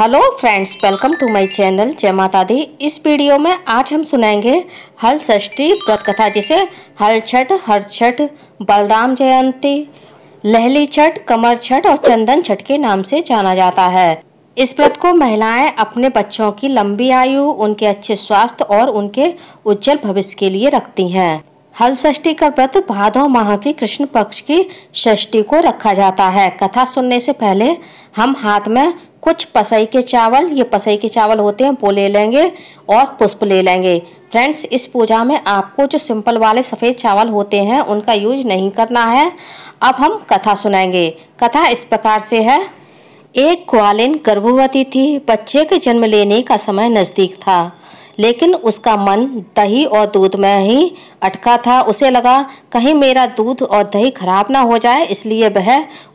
hello friends welcome to my channel जय माता दी इस वीडियो में आज हम सुनाएंगे हल षष्ठी व्रत कथा जिसे हल छठ हर छठ बलराम जयंती लहली छठ कमर छठ और चंदन छठ के नाम से जाना जाता है इस व्रत को महिलाएं अपने बच्चों की लंबी आयु उनके अच्छे स्वास्थ्य और उनके उज्जवल भविष्य के लिए रखती हैं हल षष्ठी का व्रत भादो माह की कृष्ण पक्ष की षष्ठी को रखा जाता है कथा सुनने से पहले हम हाथ में कुछ पसई के चावल ये पसई के चावल होते हैं वो ले लेंगे और पुष्प ले लेंगे फ्रेंड्स इस पूजा में आपको जो सिंपल वाले सफ़ेद चावल होते हैं उनका यूज नहीं करना है अब हम कथा सुनाएंगे कथा इस प्रकार से है एक ग्वालिन गर्भवती थी बच्चे के जन्म लेने का समय नज़दीक था लेकिन उसका मन दही और दूध में ही अटका था उसे लगा कहीं मेरा दूध और दही खराब ना हो जाए इसलिए वह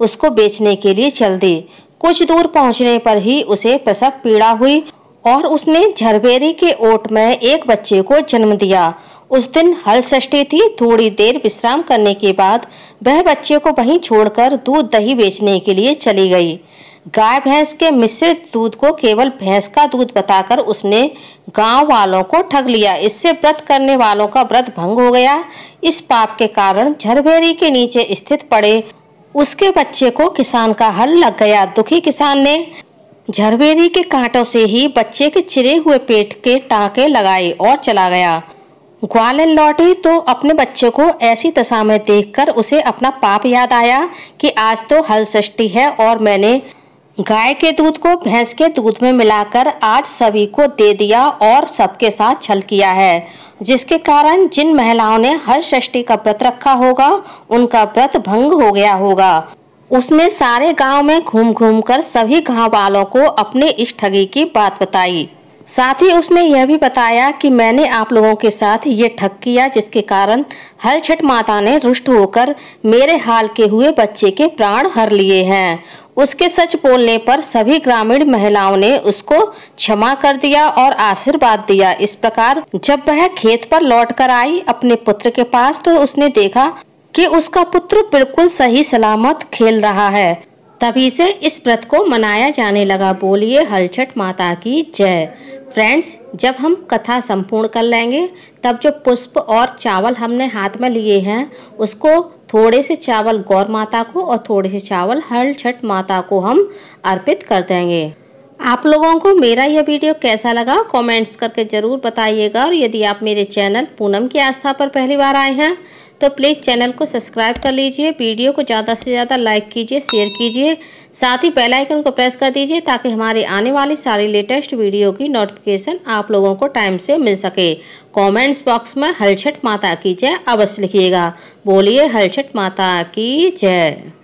उसको बेचने के लिए चल दी कुछ दूर पहुंचने पर ही उसे प्रसव पीड़ा हुई और उसने झरबेरी के ओट में एक बच्चे को जन्म दिया उस दिन हल षष्ठी थी थोड़ी देर विश्राम करने के बाद वह बच्चे को वहीं छोड़कर दूध दही बेचने के लिए चली गई गाय भैंस के मिश्रित दूध को केवल भैंस का दूध बताकर उसने गांव वालों को ठग लिया इससे व्रत करने वालों का व्रत भंग हो गया इस पाप के कारण झरभेरी के नीचे स्थित पड़े उसके बच्चे को किसान का हल लग गया दुखी किसान ने झरभेरी के कांटों से ही बच्चे के चिरे हुए पेट के टाके लगाए और चला गया ग्वालन लौटी तो अपने बच्चे को ऐसी दशा में देखकर उसे अपना पाप याद आया कि आज तो हल सृष्टि है और मैंने गाय के दूध को भैंस के दूध में मिलाकर आज सभी को दे दिया और सबके साथ छल किया है जिसके कारण जिन महिलाओं ने हर षष्ठी का व्रत रखा होगा उनका व्रत भंग हो गया होगा उसने सारे गांव में घूम घूम कर सभी गांव वालों को अपने इस ठगी की बात बताई साथ ही उसने यह भी बताया कि मैंने आप लोगों के साथ ये ठग किया जिसके कारण हर छठ माता ने रुष्ट होकर मेरे हाल के हुए बच्चे के प्राण हर लिए हैं उसके सच बोलने पर सभी ग्रामीण महिलाओं ने उसको क्षमा कर दिया और आशीर्वाद दिया इस प्रकार जब वह खेत पर लौट कर आई अपने पुत्र के पास तो उसने देखा कि उसका पुत्र बिल्कुल सही सलामत खेल रहा है तभी से इस व्रत को मनाया जाने लगा बोलिए हलछठ माता की जय फ्रेंड्स जब हम कथा संपूर्ण कर लेंगे तब जो पुष्प और चावल हमने हाथ में लिए हैं उसको थोड़े से चावल गौर माता को और थोड़े से चावल हर छठ माता को हम अर्पित कर देंगे आप लोगों को मेरा यह वीडियो कैसा लगा कमेंट्स करके ज़रूर बताइएगा और यदि आप मेरे चैनल पूनम की आस्था पर पहली बार आए हैं तो प्लीज़ चैनल को सब्सक्राइब कर लीजिए वीडियो को ज़्यादा से ज़्यादा लाइक कीजिए शेयर कीजिए साथ ही बेल आइकन को प्रेस कर दीजिए ताकि हमारी आने वाली सारी लेटेस्ट वीडियो की नोटिफिकेशन आप लोगों को टाइम से मिल सके कॉमेंट्स बॉक्स में हलछट माता की जय अवश्य लिखिएगा बोलिए हलछट माता की जय